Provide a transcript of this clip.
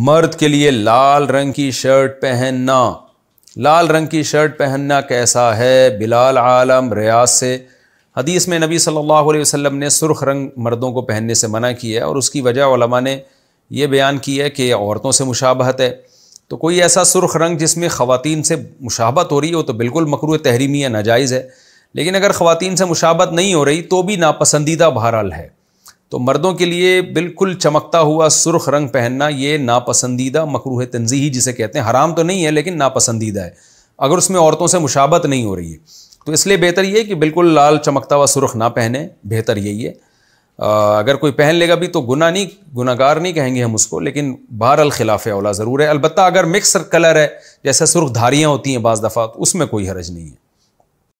मर्द के लिए लाल रंग की शर्ट पहनना लाल रंग की शर्ट पहनना कैसा है बिलाल आलम रियाज से हदीस में नबी सल्लल्लाहु अलैहि वसल्लम ने सुर्ख रंग मर्दों को पहनने से मना किया है और उसकी वजह ने यह बयान की है कि औरतों से मुशाबहत है तो कोई ऐसा सुर्ख रंग जिसमें ख़वातीन से मुशाबत हो रही हो तो बिल्कुल मकरू तहरीमी या नाजायज़ है लेकिन अगर ख़वातीन से मुशाबत नहीं हो रही तो भी नापसंदीदा बहरहाल है तो मर्दों के लिए बिल्कुल चमकता हुआ सुर्ख रंग पहनना ये नापसंदीदा मकरूह तनजीही जिसे कहते हैं हराम तो नहीं है लेकिन नापसंदीदा है अगर उसमें औरतों से मुशाबत नहीं हो रही है तो इसलिए बेहतर ये कि बिल्कुल लाल चमकता हुआ सुर्ख ना पहने बेहतर यही है अगर कोई पहन लेगा भी तो गुना नहीं गुनागार नहीं कहेंगे हम उसको लेकिन बहर खिलाफ अवला ज़रूर है अलबत्त अगर मिक्स कलर है जैसे सुर्ख धारियाँ होती हैं बज दफ़ा तो उसमें कोई हरज नहीं है